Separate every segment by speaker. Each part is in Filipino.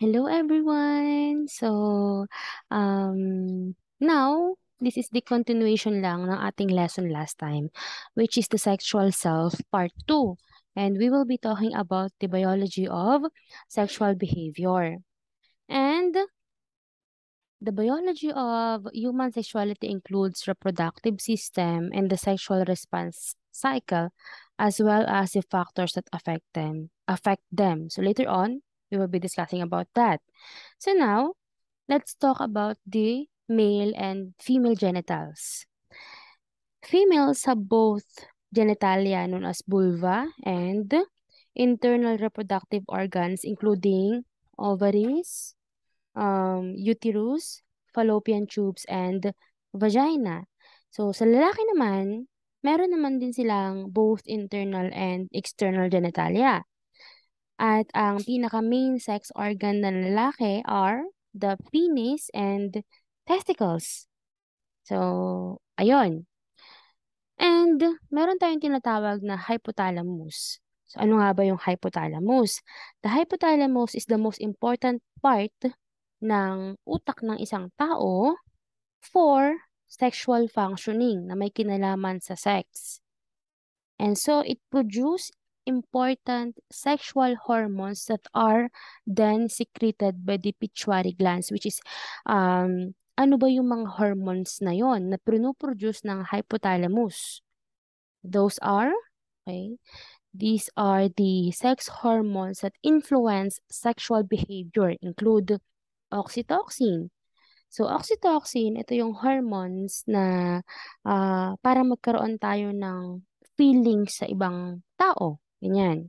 Speaker 1: Hello everyone. So, um now this is the continuation lang ng ating lesson last time, which is the sexual self part 2. And we will be talking about the biology of sexual behavior. And the biology of human sexuality includes reproductive system and the sexual response cycle as well as the factors that affect them affect them. So later on, we will be discussing about that. So now, let's talk about the male and female genitals. Females have both genitalia known as vulva and internal reproductive organs including ovaries, um, uterus, fallopian tubes, and vagina. So sa lalaki naman, meron naman din silang both internal and external genitalia. At ang pinaka-main sex organ ng lalaki are the penis and testicles. So, ayun. And meron tayong tinatawag na hypothalamus. So, ano nga ba yung hypothalamus? The hypothalamus is the most important part ng utak ng isang tao for sexual functioning na may kinalaman sa sex. And so, it produce important sexual hormones that are then secreted by the pituitary glands which is um, ano ba yung mga hormones na yon na produce ng hypothalamus? Those are, okay, these are the sex hormones that influence sexual behavior include oxytocin. So, oxytocin, ito yung hormones na uh, para magkaroon tayo ng feeling sa ibang tao. Ganyan.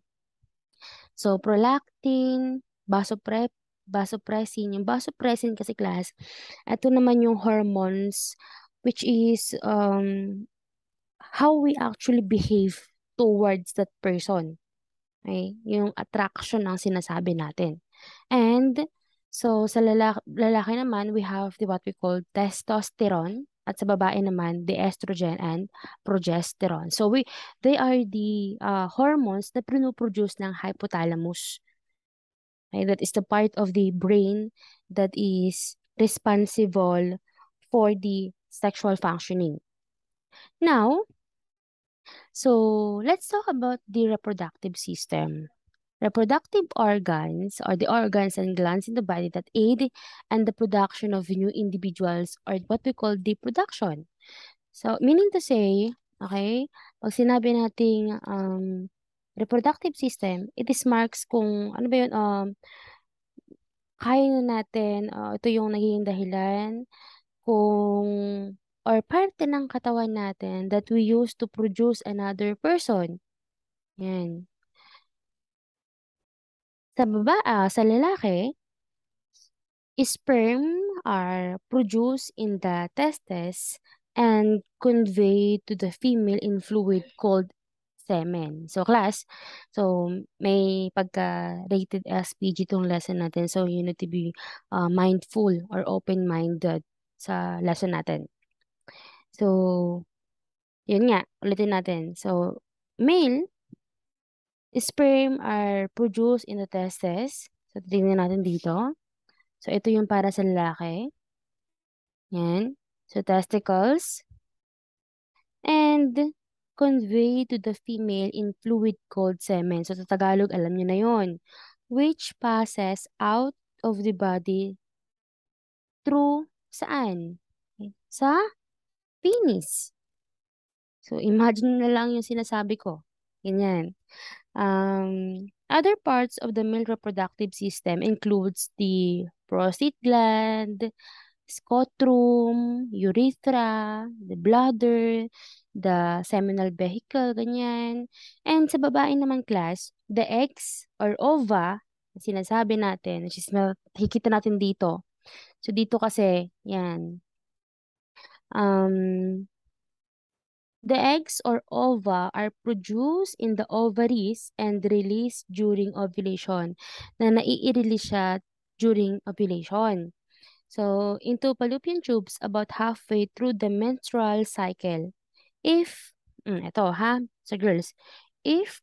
Speaker 1: So, prolactin, vasoprep, vasopressin. Yung vasopressin kasi class, ito naman yung hormones which is um, how we actually behave towards that person. Okay? Yung attraction ang sinasabi natin. And so sa lalaki, lalaki naman, we have the what we call testosterone at sa babae naman the estrogen and progesterone. So we they are the uh, hormones na produce ng hypothalamus. Okay, that is the part of the brain that is responsible for the sexual functioning. Now, so let's talk about the reproductive system. Reproductive organs or the organs and glands in the body that aid and the production of new individuals or what we call the reproduction. So, meaning to say, okay, pag sinabi nating um, reproductive system, it is marks kung ano ba yun, um, kaya na natin, uh, ito yung naging dahilan kung or parte ng katawan natin that we use to produce another person. Yan. Sa baba, ah, sa lalaki, sperm are produced in the testes and conveyed to the female in fluid called semen. So class, so may pagka rated as PG tong lesson natin. So you need to be uh, mindful or open-minded sa lesson natin. So, yun nga, ulitin natin. So, male sperm are produced in the testes. So, tingnan natin dito. So, ito yung para sa lalaki. Yan. So, testicles. And convey to the female in fluid called semen. So, sa Tagalog, alam nyo na yon. Which passes out of the body through saan? Sa penis. So, imagine na lang yung sinasabi ko. Ganyan. Um, other parts of the male reproductive system includes the prostate gland, scrotum, urethra, the bladder, the seminal vehicle, ganyan. And sa babae naman class, the eggs or ova, sinasabi natin, which is makikita natin dito. So dito kasi, yan. Um, The eggs or ova are produced in the ovaries and released during ovulation na nai-release siya during ovulation. So, into fallopian tubes about halfway through the menstrual cycle. If, mm, ito ha, sa so girls, if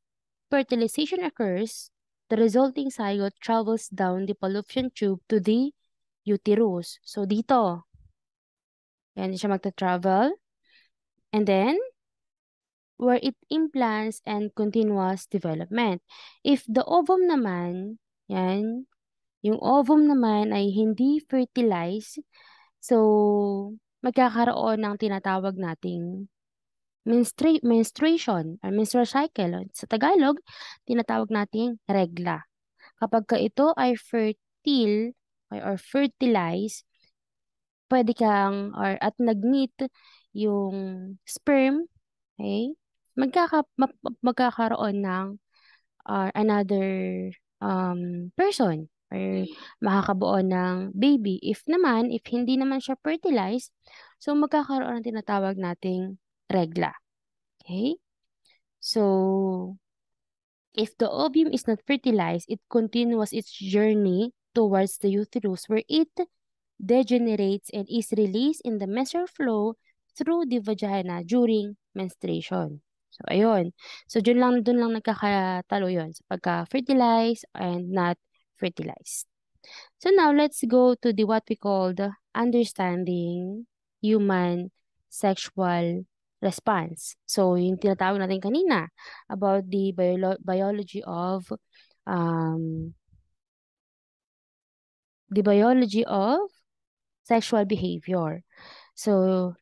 Speaker 1: fertilization occurs, the resulting zygote travels down the fallopian tube to the uterus. So, dito, yan siya magta-travel And then, where it implants and continuous development. If the ovum naman, yan, yung ovum naman ay hindi fertilized, so magkakaroon ng tinatawag nating menstrua- menstruation or menstrual cycle. Sa Tagalog, tinatawag nating regla. Kapag ka ito ay fertile or fertilized, pwede kang or at nagmeet yung sperm, okay? Magkaka magkakaroon ng or another um person or mm. makakabuo ng baby. If naman, if hindi naman siya fertilized, so magkakaroon ng tinatawag nating regla. Okay? So, if the ovum is not fertilized, it continues its journey towards the uterus where it degenerates and is released in the menstrual flow through the vagina during menstruation. So, ayun. So, dun lang, dun lang nagkakatalo yun. Sa pagka-fertilize and not fertilize. So, now let's go to the what we call the understanding human sexual response. So, yung tinatawag natin kanina about the bio biology of um, the biology of sexual behavior. So,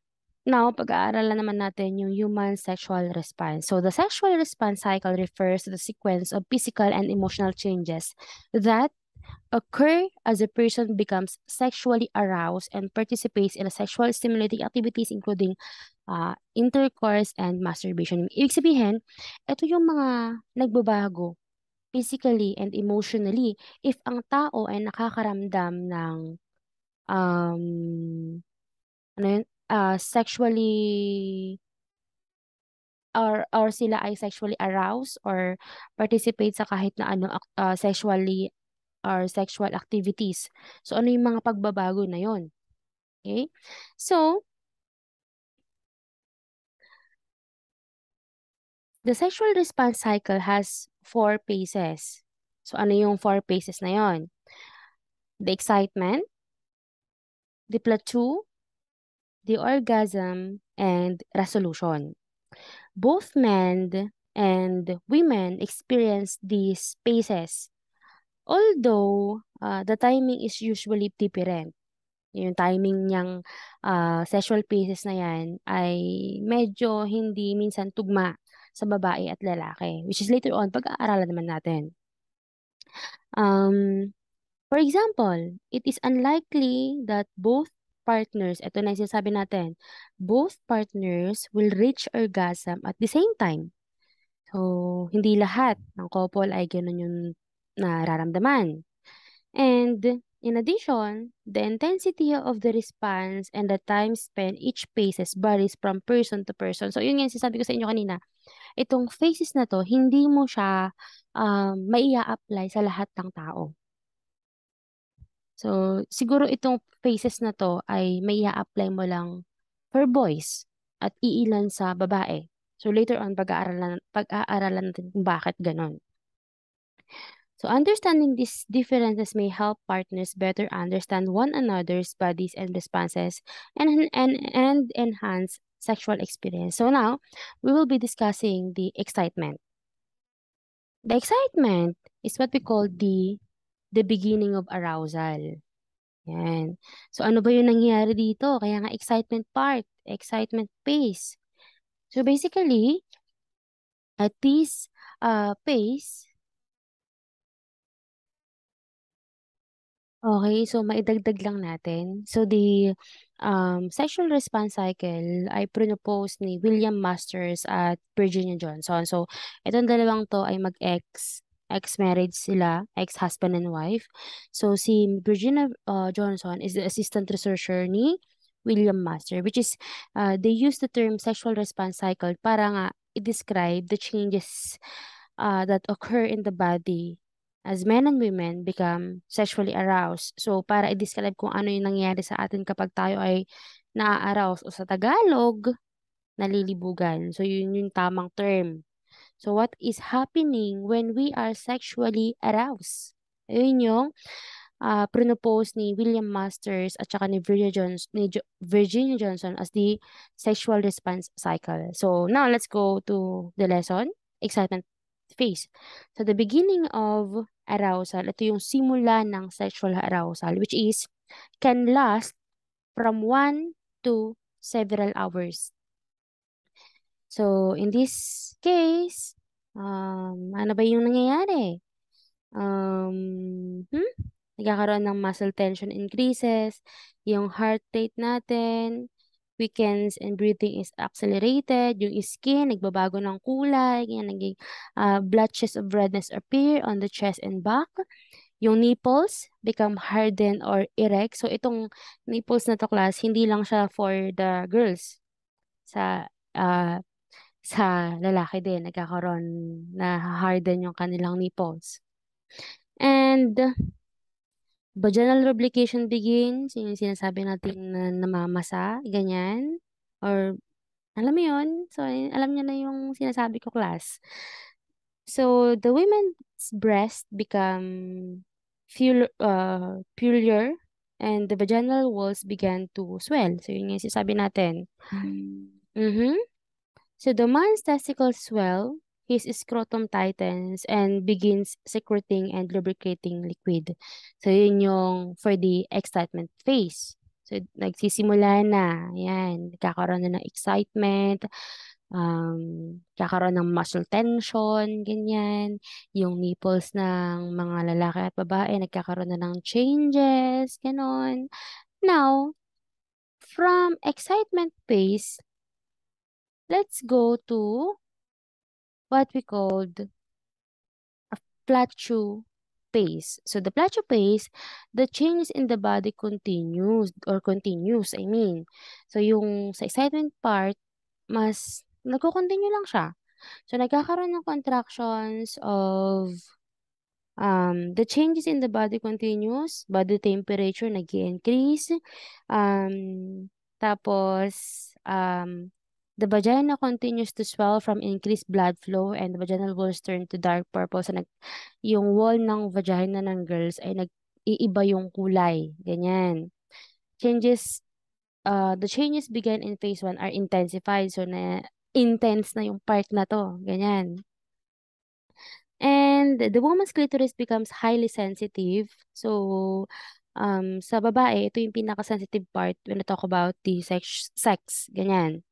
Speaker 1: now, pag-aaralan naman natin yung human sexual response. So, the sexual response cycle refers to the sequence of physical and emotional changes that occur as a person becomes sexually aroused and participates in a sexual stimulating activities including uh, intercourse and masturbation. Ibig sabihin, ito yung mga nagbabago physically and emotionally if ang tao ay nakakaramdam ng um, ano yun, uh, sexually or or sila ay sexually aroused or participate sa kahit na anong uh, sexually or sexual activities. So ano yung mga pagbabago na yon? Okay? So the sexual response cycle has four phases. So ano yung four phases na yon? The excitement, the plateau, the orgasm, and resolution. Both men and women experience these phases. Although uh, the timing is usually different. Yung timing niyang uh, sexual phases na yan ay medyo hindi minsan tugma sa babae at lalaki. Which is later on, pag-aaralan naman natin. Um, For example, it is unlikely that both partners, ito na yung sinasabi natin, both partners will reach orgasm at the same time. So, hindi lahat ng couple ay ganun yung nararamdaman. And in addition, the intensity of the response and the time spent each phases varies from person to person. So, yun yung sinasabi ko sa inyo kanina. Itong phases na to, hindi mo siya um, maia-apply sa lahat ng tao. So, siguro itong phases na to ay may i-apply mo lang for boys at iilan sa babae. So, later on, pag-aaralan, pag-aaralan natin kung bakit ganun. So, understanding these differences may help partners better understand one another's bodies and responses and, and, and enhance sexual experience. So, now, we will be discussing the excitement. The excitement is what we call the the beginning of arousal. Yan. So ano ba yung nangyayari dito? Kaya nga excitement part, excitement phase. So basically, at this uh, phase, Okay, so maidagdag lang natin. So the um, sexual response cycle ay propose ni William Masters at Virginia Johnson. So itong dalawang to ay mag-X ex-marriage sila, ex-husband and wife. So si Virginia uh, Johnson is the assistant researcher ni William Master which is uh, they use the term sexual response cycle para nga i-describe the changes uh, that occur in the body as men and women become sexually aroused. So para i-describe kung ano yung nangyayari sa atin kapag tayo ay naa-arouse o sa Tagalog, nalilibugan. So yun yung tamang term so what is happening when we are sexually aroused? Ayun yung uh, ah, pronopose ni William Masters at saka ni Virginia, Jones, ni jo Virginia Johnson as the sexual response cycle. So now let's go to the lesson, excitement phase. So the beginning of arousal, ito yung simula ng sexual arousal which is can last from 1 to several hours. So, in this case, um, ano ba yung nangyayari? Um, hmm? Nagkakaroon ng muscle tension increases, yung heart rate natin, weakens and breathing is accelerated, yung skin nagbabago ng kulay, ganyan, naging uh, blotches of redness appear on the chest and back. Yung nipples become hardened or erect. So, itong nipples na to class, hindi lang siya for the girls. Sa uh, sa lalaki din, nagkakaroon na harden yung kanilang nipples. And vaginal lubrication begins, yung sinasabi natin na namamasa, ganyan. Or, alam mo yun? So, alam niya na yung sinasabi ko, class. So, the women's breast become feel, uh, pulier and the vaginal walls began to swell. So, yun yung sinasabi natin. Hmm. Mm-hmm. So the man's testicles swell, his scrotum tightens, and begins secreting and lubricating liquid. So yun yung for the excitement phase. So nagsisimula na, yan, nagkakaroon na ng excitement, um, kakaroon ng muscle tension, ganyan. Yung nipples ng mga lalaki at babae, nagkakaroon na ng changes, ganon. Now, from excitement phase, let's go to what we called a plateau phase. So the plateau phase, the changes in the body continues or continues, I mean. So yung sa excitement part, mas nagko-continue lang siya. So nagkakaroon ng contractions of um, the changes in the body continues, body temperature nag increase um, tapos um, The vagina continues to swell from increased blood flow and the vaginal walls turn to dark purple. So, nag, yung wall ng vagina ng girls ay nag-iiba yung kulay. Ganyan. Changes, uh, the changes began in phase 1 are intensified. So, na intense na yung part na to. Ganyan. And the woman's clitoris becomes highly sensitive. So, um, sa babae, ito yung pinaka-sensitive part when I talk about the sex. sex ganyan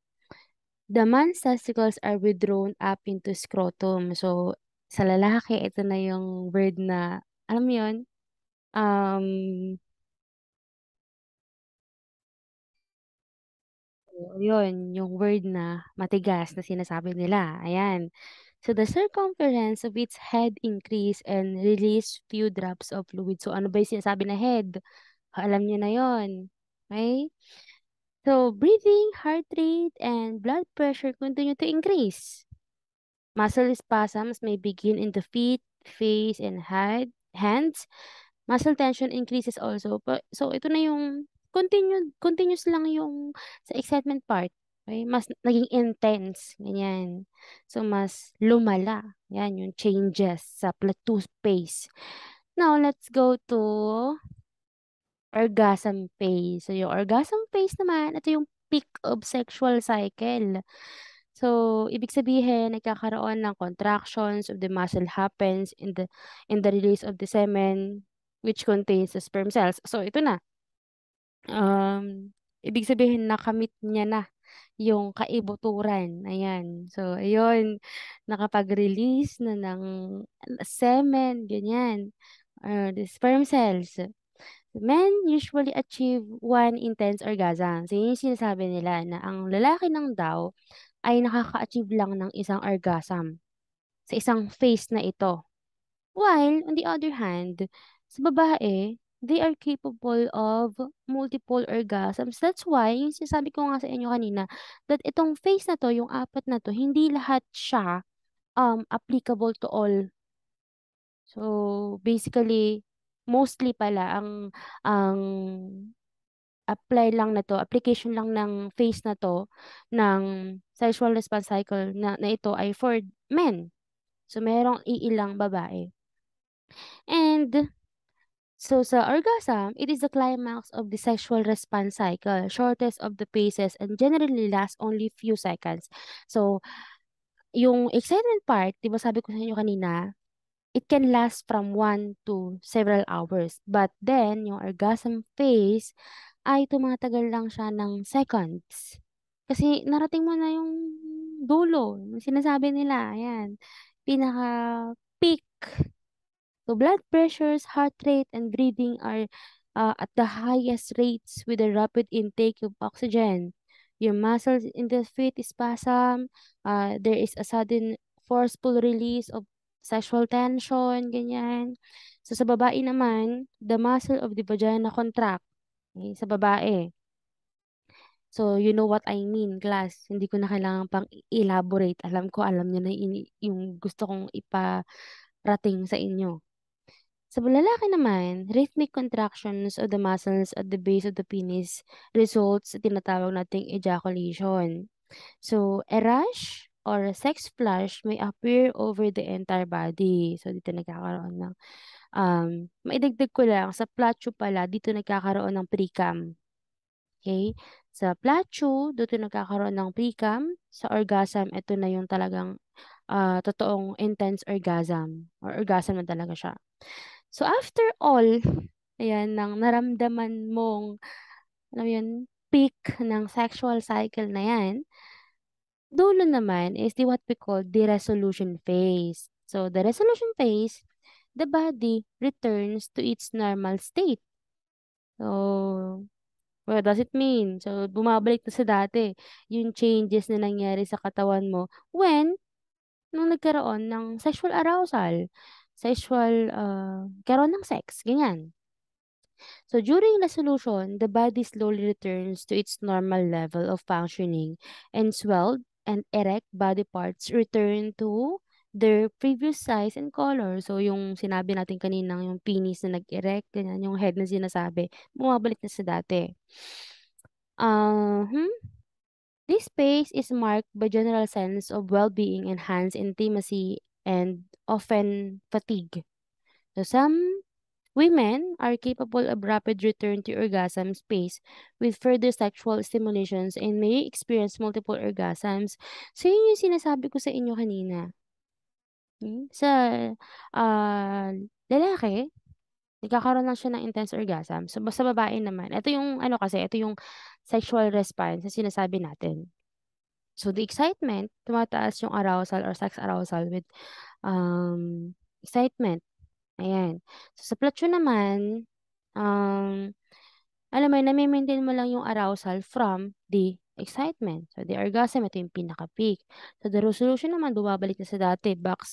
Speaker 1: the man's testicles are withdrawn up into scrotum. So, sa lalaki, ito na yung word na, alam mo yun? Um, oh, yun, yung word na matigas na sinasabi nila. Ayan. So, the circumference of its head increase and release few drops of fluid. So, ano ba yung sinasabi na head? Alam niyo na yon Okay? So, breathing, heart rate, and blood pressure continue to increase. Muscle spasms may begin in the feet, face, and head, hands. Muscle tension increases also. So, ito na yung continued, continuous lang yung sa excitement part. Okay? Mas naging intense. Ganyan. So, mas lumala. Yan, yung changes sa plateau space. Now, let's go to orgasm phase. So, yung orgasm phase naman, ito yung peak of sexual cycle. So, ibig sabihin, nagkakaroon ng contractions of the muscle happens in the, in the release of the semen which contains the sperm cells. So, ito na. Um, ibig sabihin, nakamit niya na yung kaibuturan. Ayan. So, ayun. Nakapag-release na ng semen, ganyan. Uh, the sperm cells. Men usually achieve one intense orgasm. So, yun yung sinasabi nila na ang lalaki ng daw ay nakaka-achieve lang ng isang orgasm sa isang phase na ito. While, on the other hand, sa babae, they are capable of multiple orgasms. That's why, yung sinasabi ko nga sa inyo kanina, that itong phase na to, yung apat na to, hindi lahat siya um, applicable to all. So, basically, mostly pala ang ang apply lang na to, application lang ng phase na to ng sexual response cycle na, na ito ay for men. So merong iilang babae. And so sa orgasm, it is the climax of the sexual response cycle, shortest of the phases and generally lasts only few seconds. So yung excitement part, 'di ba sabi ko sa inyo kanina, it can last from 1 to several hours. But then, yung orgasm phase ay tumatagal lang siya ng seconds. Kasi narating mo na yung dulo. Sinasabi nila, ayan, pinaka peak. So blood pressures, heart rate, and breathing are uh, at the highest rates with a rapid intake of oxygen. Your muscles in the feet is spasm. Uh, there is a sudden forceful release of sexual tension, ganyan. So, sa babae naman, the muscle of the vagina contract. Okay? Sa babae. So, you know what I mean, class. Hindi ko na kailangan pang elaborate. Alam ko, alam nyo na yung gusto kong iparating sa inyo. Sa lalaki naman, rhythmic contractions of the muscles at the base of the penis results sa tinatawag nating ejaculation. So, a rush or a sex flush may appear over the entire body. So, dito nagkakaroon ng, um, maidagdag ko lang, sa plateau pala, dito nagkakaroon ng precam. Okay? Sa plateau, dito nagkakaroon ng precam. Sa orgasm, ito na yung talagang uh, totoong intense orgasm. Or orgasm na talaga siya. So, after all, ayan, nang naramdaman mong, alam yun, peak ng sexual cycle na yan, dulo naman is the what we call the resolution phase. So the resolution phase, the body returns to its normal state. So, what does it mean? So, bumabalik na sa dati. Yung changes na nangyari sa katawan mo when nung nagkaroon ng sexual arousal, sexual, uh, karoon ng sex, ganyan. So during resolution, the body slowly returns to its normal level of functioning and swelled and erect body parts return to their previous size and color. So, yung sinabi natin kanina, yung penis na nag-erect, ganyan, yung head na sinasabi, bumabalik na sa dati. Uh, hmm? This space is marked by general sense of well-being, enhanced intimacy, and often fatigue. So, some Women are capable of rapid return to orgasm space with further sexual stimulations and may experience multiple orgasms. So, yun yung sinasabi ko sa inyo kanina. Hmm? Sa uh, lalaki, nagkakaroon lang siya ng intense orgasm. So, sa babae naman, ito yung, ano kasi, ito yung sexual response na sinasabi natin. So, the excitement, tumataas yung arousal or sex arousal with um, excitement. Ayan. So, sa platoon naman, um, alam mo, nami-maintain mo lang yung arousal from the excitement. So, the orgasm, ito yung pinaka-peak. So, the resolution naman, bumabalik na sa dati. Back,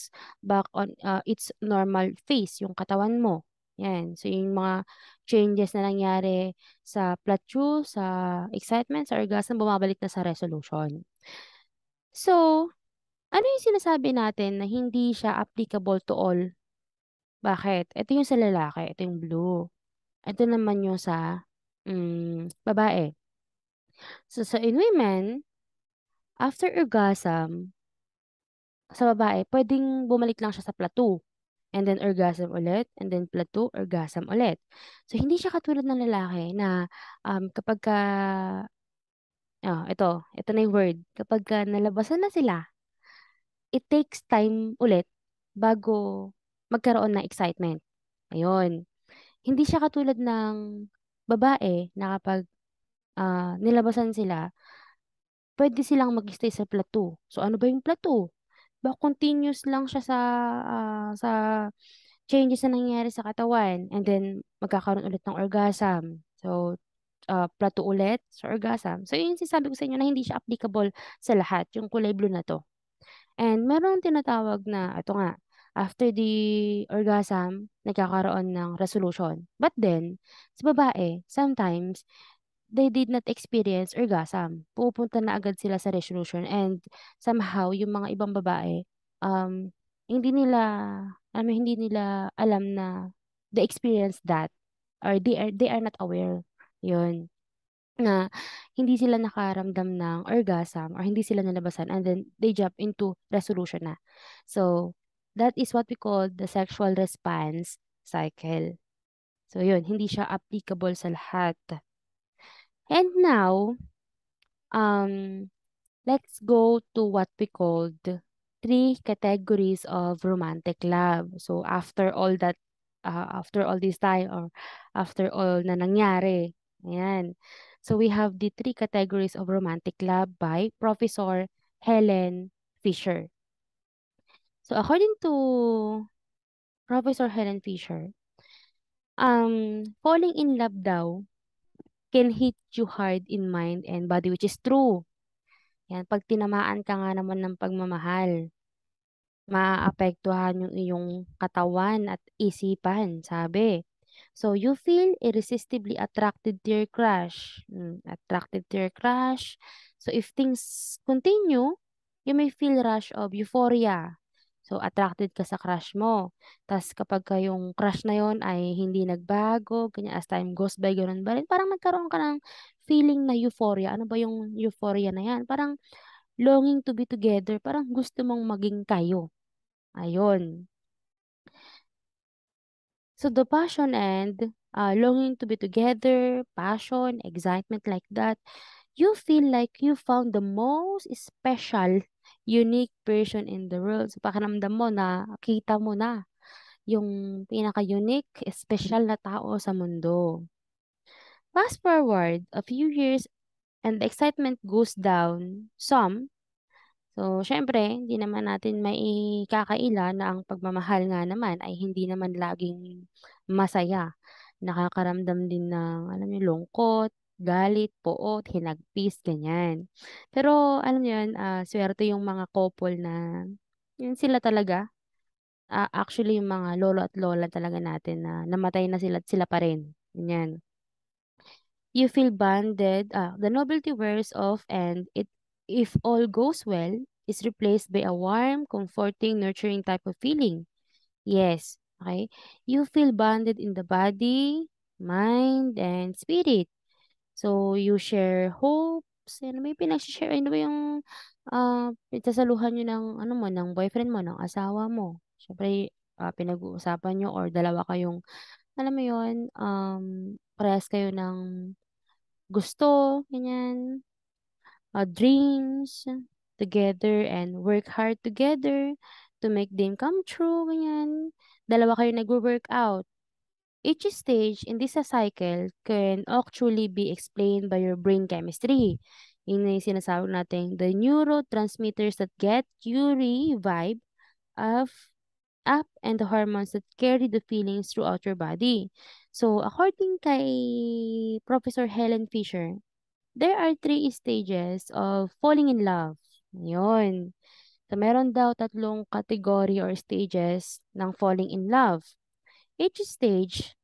Speaker 1: back on uh, its normal phase, yung katawan mo. Yan. So, yung mga changes na nangyari sa plateau, sa excitement, sa orgasm, bumabalik na sa resolution. So, ano yung sinasabi natin na hindi siya applicable to all bakit? Ito yung sa lalaki, ito yung blue. Ito naman yung sa mm, babae. So, so in women, after orgasm, sa babae, pwedeng bumalik lang siya sa plateau. And then orgasm ulit, and then plateau, orgasm ulit. So, hindi siya katulad ng lalaki na um, kapag ka, oh, ito, ito na yung word, kapag ka nalabasan na sila, it takes time ulit bago magkaroon ng excitement. Ayun. Hindi siya katulad ng babae na kapag uh, nilabasan sila, pwede silang mag-stay sa plateau. So ano ba yung plateau? Ba continuous lang siya sa uh, sa changes na nangyayari sa katawan and then magkakaroon ulit ng orgasm. So uh, plateau ulit sa orgasm. So yun sinasabi ko sa inyo na hindi siya applicable sa lahat, yung kulay blue na to. And meron tinatawag na, ito nga, after the orgasm, nagkakaroon ng resolution. But then, sa babae, sometimes, they did not experience orgasm. Pupunta na agad sila sa resolution and somehow, yung mga ibang babae, um, hindi nila, ano, hindi nila alam na they experience that or they are, they are not aware. Yun na hindi sila nakaramdam ng orgasm or hindi sila nalabasan and then they jump into resolution na. So, that is what we call the sexual response cycle. So yun, hindi siya applicable sa lahat. And now, um, let's go to what we called three categories of romantic love. So after all that, uh, after all this time or after all na nangyari, ayan. So we have the three categories of romantic love by Professor Helen Fisher. So according to Professor Helen Fisher, um, falling in love daw can hit you hard in mind and body, which is true. Yan, pag tinamaan ka nga naman ng pagmamahal, maaapektuhan yung iyong katawan at isipan, sabi. So, you feel irresistibly attracted to your crush. Mm, attracted to your crush. So, if things continue, you may feel rush of euphoria So, attracted ka sa crush mo. Tapos, kapag yung crush na yon ay hindi nagbago, ganyan, as time goes by, ganun ba rin? Parang nagkaroon ka ng feeling na euphoria. Ano ba yung euphoria na yan? Parang longing to be together. Parang gusto mong maging kayo. Ayun. So, the passion and uh, longing to be together, passion, excitement like that, you feel like you found the most special unique person in the world. So, pakiramdam mo na, kita mo na yung pinaka-unique, special na tao sa mundo. Fast forward a few years and the excitement goes down some. So, syempre, hindi naman natin maikakaila na ang pagmamahal nga naman ay hindi naman laging masaya. Nakakaramdam din ng, alam niyo, lungkot, galit, poot, hinagpis, ganyan. Pero alam niyo yun, uh, swerte yung mga couple na yun sila talaga. Uh, actually, yung mga lolo at lola talaga natin na namatay na sila sila pa rin. Ganyan. You feel bonded. Uh, the novelty wears off and it if all goes well, is replaced by a warm, comforting, nurturing type of feeling. Yes, okay? You feel bonded in the body, mind, and spirit. So, you share hopes, ano may pinag-share, ano ba yung uh, ah, itasaluhan nyo ng, ano mo, ng boyfriend mo, ng asawa mo. Siyempre, uh, pinag-uusapan nyo or dalawa kayong, alam mo yun, um, parehas kayo ng gusto, ganyan, uh, dreams together and work hard together to make them come true, ganyan. Dalawa kayo nag-work out. Each stage in this cycle can actually be explained by your brain chemistry. Yun yung sinasawag natin, the neurotransmitters that get you vibe of up and the hormones that carry the feelings throughout your body. So, according kay Professor Helen Fisher, there are three stages of falling in love. Yun. So, meron daw tatlong category or stages ng falling in love. Each stage,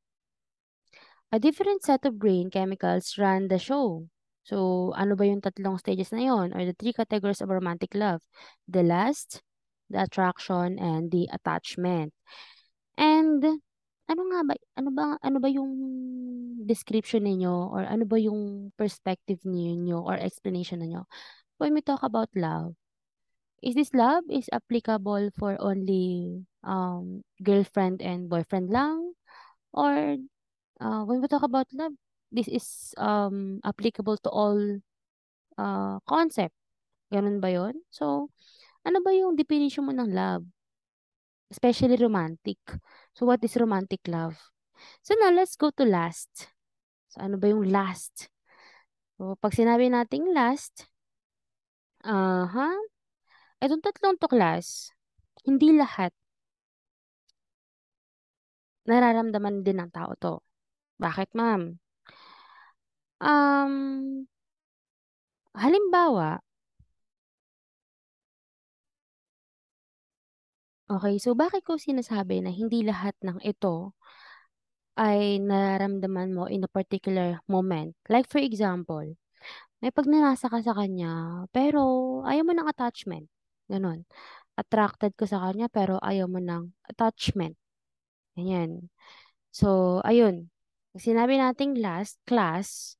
Speaker 1: a different set of brain chemicals run the show. So, ano ba yung tatlong stages na yon or the three categories of romantic love? The lust, the attraction, and the attachment. And ano nga ba ano ba ano ba yung description niyo or ano ba yung perspective niyo or explanation niyo when we talk about love? Is this love is applicable for only um, girlfriend and boyfriend lang or uh, when we talk about love, this is um, applicable to all uh, concept. Ganun ba yon? So, ano ba yung definition mo ng love? Especially romantic. So, what is romantic love? So, now let's go to last. So, ano ba yung last? So, pag sinabi nating last, aha, uh-huh, itong tatlong tuklas, hindi lahat nararamdaman din ng tao 'to. Bakit, ma'am? Um, halimbawa okay, so bakit ko sinasabi na hindi lahat ng ito ay nararamdaman mo in a particular moment? Like for example, may pagnanasa ka sa kanya pero ayaw mo ng attachment, gano'n. Attracted ka sa kanya pero ayaw mo ng attachment. Ganyan. So, ayun. Sinabi nating last class,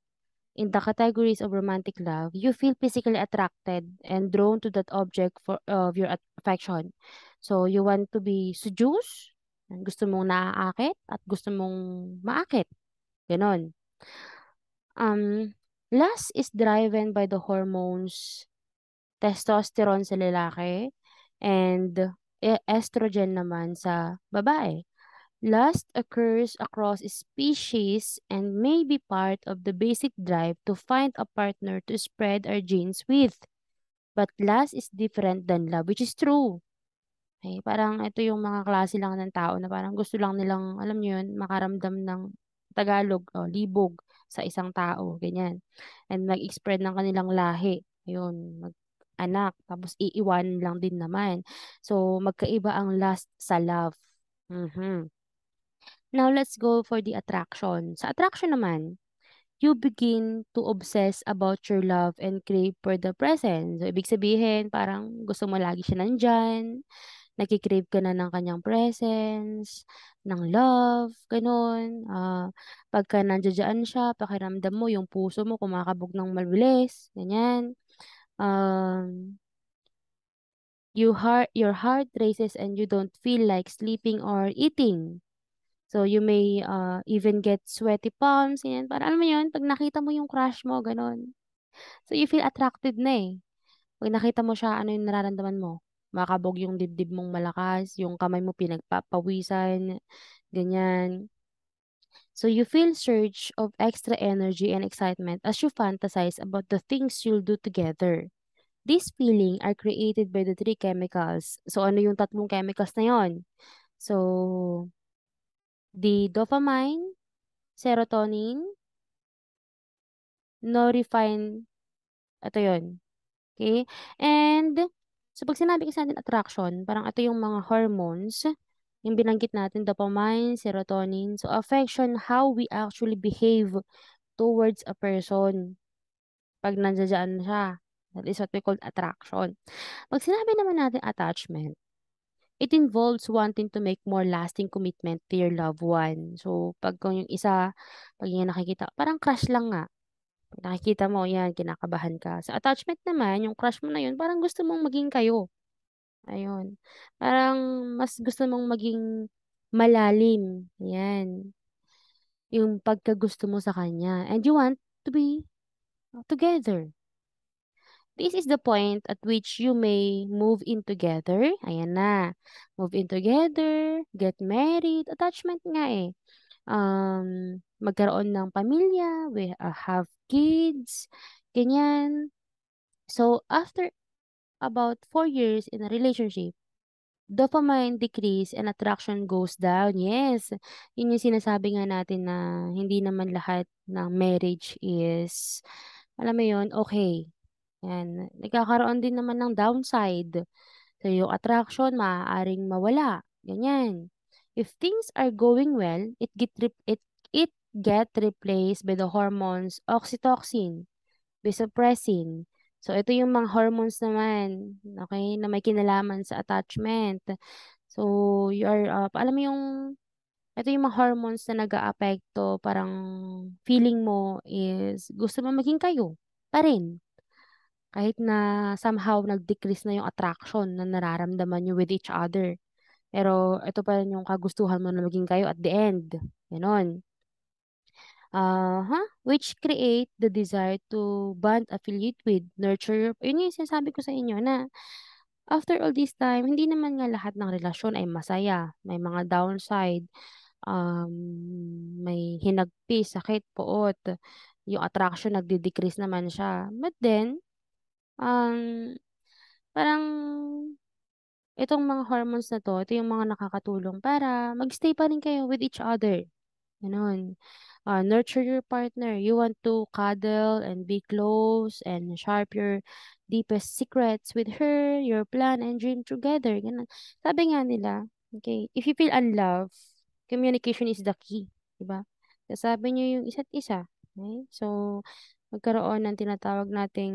Speaker 1: in the categories of romantic love, you feel physically attracted and drawn to that object for of your affection. So you want to be seduced, gusto mong naaakit at gusto mong maakit. Ganon. Um, lust is driven by the hormones testosterone sa lalaki and estrogen naman sa babae. Lust occurs across species and may be part of the basic drive to find a partner to spread our genes with. But lust is different than love, which is true. Okay, parang ito yung mga klase lang ng tao na parang gusto lang nilang, alam nyo yun, makaramdam ng Tagalog, o, oh, libog sa isang tao, ganyan. And mag-spread ng kanilang lahi. Ayun, mag anak, tapos iiwan lang din naman. So, magkaiba ang lust sa love. Mm-hmm. Now, let's go for the attraction. Sa attraction naman, you begin to obsess about your love and crave for the presence. So, ibig sabihin, parang gusto mo lagi siya nandyan, nakikrave ka na ng kanyang presence, ng love, ganun. Uh, pagka nandiyan siya, pakiramdam mo yung puso mo kumakabog ng mabilis, ganyan. Um, you heart, your heart races and you don't feel like sleeping or eating. So, you may uh, even get sweaty palms, yan. Para alam mo yun, pag nakita mo yung crush mo, ganun. So, you feel attracted na eh. Pag nakita mo siya, ano yung nararamdaman mo? Makabog yung dibdib mong malakas, yung kamay mo pinagpapawisan, ganyan. So, you feel surge of extra energy and excitement as you fantasize about the things you'll do together. These feelings are created by the three chemicals. So, ano yung tatlong chemicals na yon? So, the dopamine, serotonin, norepinephrine, ito yon Okay? And, so pag sinabi kasi natin attraction, parang ito yung mga hormones, yung binanggit natin, dopamine, serotonin. So, affection, how we actually behave towards a person pag nandiyan siya. That is what we call attraction. Pag sinabi naman natin attachment, it involves wanting to make more lasting commitment to your loved one. So, pag kung yung isa, pag yung nakikita, parang crush lang nga. Pag nakikita mo yan, kinakabahan ka. Sa attachment naman, yung crush mo na yun, parang gusto mong maging kayo. Ayun. Parang mas gusto mong maging malalim. Yan. Yung pagkagusto mo sa kanya. And you want to be together. This is the point at which you may move in together. Ayan na. Move in together, get married, attachment nga eh. Um, magkaroon ng pamilya, we uh, have kids, ganyan. So, after about 4 years in a relationship, dopamine decrease and attraction goes down. Yes, yun yung sinasabi nga natin na hindi naman lahat ng marriage is, alam mo yun, okay yan. Nagkakaroon din naman ng downside. So, yung attraction, maaaring mawala. Ganyan. If things are going well, it get, it, it get replaced by the hormones oxytocin, vasopressin. So, ito yung mga hormones naman, okay, na may kinalaman sa attachment. So, you are, uh, alam mo yung, ito yung mga hormones na nag aapekto parang feeling mo is gusto mo maging kayo pa rin. Kahit na somehow nag-decrease na yung attraction na nararamdaman nyo with each other. Pero ito pa rin yung kagustuhan mo na maging kayo at the end. Ganon. Uh, huh? Which create the desire to bond, affiliate with, nurture. Yun yung sinasabi ko sa inyo na after all this time, hindi naman nga lahat ng relasyon ay masaya. May mga downside, um, may hinagpis, sakit, poot. Yung attraction nagde-decrease naman siya. But then, Um, parang itong mga hormones na 'to, ito yung mga nakakatulong para magstay pa rin kayo with each other. Ganun. Uh, ah, nurture your partner. You want to cuddle and be close and sharp your deepest secrets with her, your plan and dream together. Ganun. Sabi nga nila, okay, if you feel unloved, communication is the key. Diba? Sasabi nyo yung isa't isa. Okay? So, magkaroon ng tinatawag nating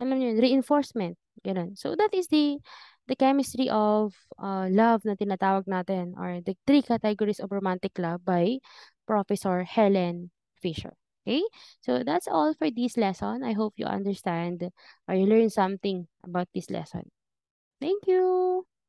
Speaker 1: alam niyo yun, reinforcement. Ganun. So, that is the the chemistry of uh, love na tinatawag natin or the three categories of romantic love by Professor Helen Fisher. Okay? So, that's all for this lesson. I hope you understand or you learn something about this lesson. Thank you!